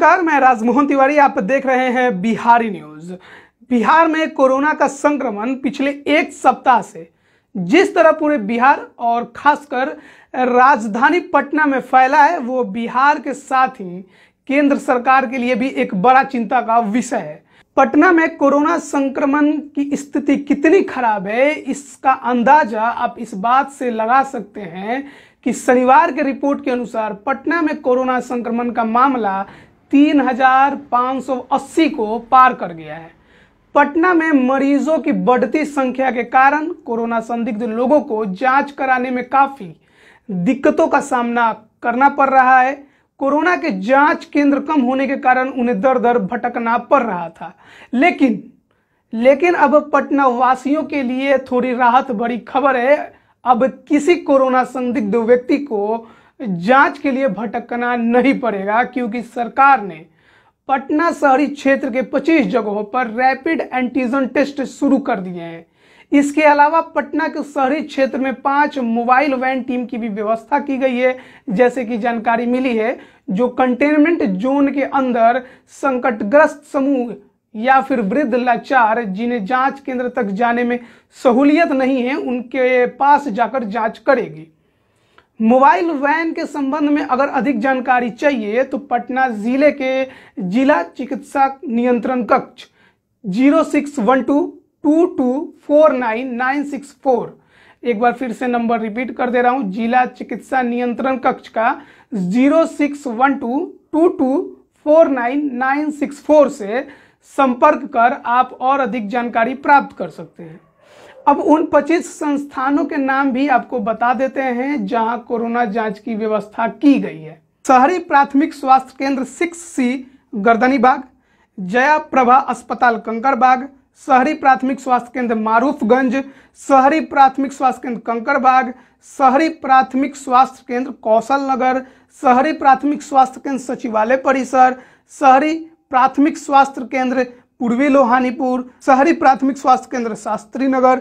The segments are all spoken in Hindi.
नमस्कार मैं राजमोहन तिवारी आप देख रहे हैं बिहारी न्यूज बिहार में कोरोना का संक्रमण पिछले एक सप्ताह से जिस तरह पूरे बिहार और खासकर राजधानी पटना में फैला है वो बिहार के साथ ही केंद्र सरकार के लिए भी एक बड़ा चिंता का विषय है पटना में कोरोना संक्रमण की स्थिति कितनी खराब है इसका अंदाजा आप इस बात से लगा सकते हैं कि शनिवार के रिपोर्ट के अनुसार पटना में कोरोना संक्रमण का मामला 3,580 को पार कर गया है पटना में मरीजों की बढ़ती संख्या के कारण कोरोना संदिग्ध लोगों को जांच कराने में काफ़ी दिक्कतों का सामना करना पड़ रहा है कोरोना के जांच केंद्र कम होने के कारण उन्हें दर दर भटकना पड़ रहा था लेकिन लेकिन अब पटना वासियों के लिए थोड़ी राहत बड़ी खबर है अब किसी कोरोना संदिग्ध व्यक्ति को जांच के लिए भटकना नहीं पड़ेगा क्योंकि सरकार ने पटना शहरी क्षेत्र के 25 जगहों पर रैपिड एंटीजन टेस्ट शुरू कर दिए हैं इसके अलावा पटना के शहरी क्षेत्र में पांच मोबाइल वैन टीम की भी व्यवस्था की गई है जैसे कि जानकारी मिली है जो कंटेनमेंट जोन के अंदर संकटग्रस्त समूह या फिर वृद्ध लाचार जिन्हें जांच केंद्र तक जाने में सहूलियत नहीं है उनके पास जाकर जांच करेगी मोबाइल वैन के संबंध में अगर अधिक जानकारी चाहिए तो पटना जिले के जिला चिकित्सा नियंत्रण कक्ष zero six one two two two four nine nine six four एक बार फिर से नंबर रिपीट कर दे रहा हूँ जिला चिकित्सा नियंत्रण कक्ष का zero six one two two two four nine nine six four से संपर्क कर आप और अधिक जानकारी प्राप्त कर सकते हैं अब उन 25 संस्थानों के नाम भी आपको बता देते हैं जहां कोरोना जांच की व्यवस्था की गई है शहरी प्राथमिक स्वास्थ्य केंद्र सिक्स सी गर्दनीबाग जया प्रभा अस्पताल कंकड़बाग शहरी प्राथमिक स्वास्थ्य केंद्र मारूफगंज शहरी प्राथमिक स्वास्थ्य केंद्र कंकड़बाग शहरी प्राथमिक स्वास्थ्य केंद्र कौशल नगर शहरी प्राथमिक स्वास्थ्य केंद्र सचिवालय परिसर शहरी प्राथमिक स्वास्थ्य केंद्र पूर्वी लोहानीपुर शहरी प्राथमिक स्वास्थ्य केंद्र शास्त्री नगर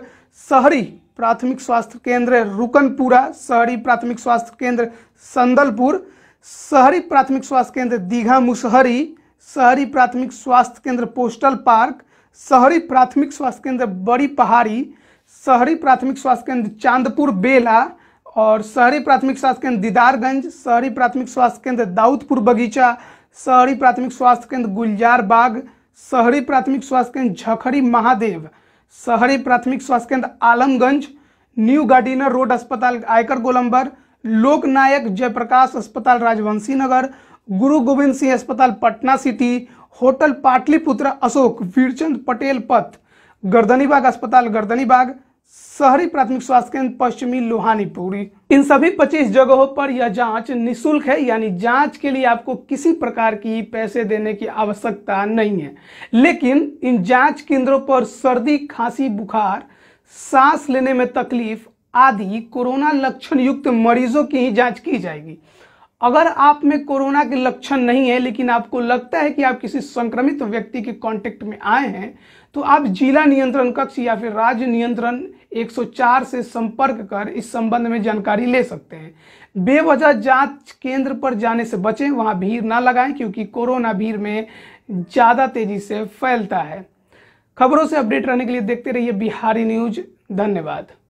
शहरी प्राथमिक स्वास्थ्य केंद्र रुकनपुरा शहरी प्राथमिक स्वास्थ्य केंद्र संदलपुर शहरी प्राथमिक स्वास्थ्य केंद्र दीघा मुसहरी शहरी प्राथमिक स्वास्थ्य केंद्र पोस्टल पार्क शहरी प्राथमिक स्वास्थ्य केंद्र बड़ी पहाड़ी शहरी प्राथमिक स्वास्थ्य केंद्र चांदपुर बेला और शहरी प्राथमिक स्वास्थ्य केंद्र दीदारगंज शहरी प्राथमिक स्वास्थ्य केंद्र दाऊदपुर बगीचा शहरी प्राथमिक स्वास्थ्य केंद्र गुलजार बाग शहरी प्राथमिक स्वास्थ्य केंद्र झखड़ी महादेव शहरी प्राथमिक स्वास्थ्य केंद्र आलमगंज न्यू गार्डिनर रोड अस्पताल आयकर गोलंबर लोकनायक जयप्रकाश अस्पताल राजवंशी नगर गुरु गोविंद सिंह अस्पताल पटना सिटी होटल पाटलिपुत्र अशोक वीरचंद पटेल पथ गर्दनीबाग अस्पताल गर्दनीबाग शहरी प्राथमिक स्वास्थ्य केंद्र पश्चिमी लोहानीपुरी इन सभी 25 जगहों पर यह जांच निशुल्क है यानी जांच के लिए आपको किसी प्रकार की पैसे देने की आवश्यकता नहीं है लेकिन इन जांच केंद्रों पर सर्दी खांसी बुखार सांस लेने में तकलीफ आदि कोरोना लक्षण युक्त मरीजों की ही जांच की जाएगी अगर आप में कोरोना के लक्षण नहीं है लेकिन आपको लगता है कि आप किसी संक्रमित व्यक्ति के कांटेक्ट में आए हैं तो आप जिला नियंत्रण कक्ष या फिर राज्य नियंत्रण 104 से संपर्क कर इस संबंध में जानकारी ले सकते हैं बेवजह जांच केंद्र पर जाने से बचें वहां भीड़ ना लगाएं क्योंकि कोरोना भीड़ में ज़्यादा तेजी से फैलता है खबरों से अपडेट रहने के लिए देखते रहिए बिहारी न्यूज धन्यवाद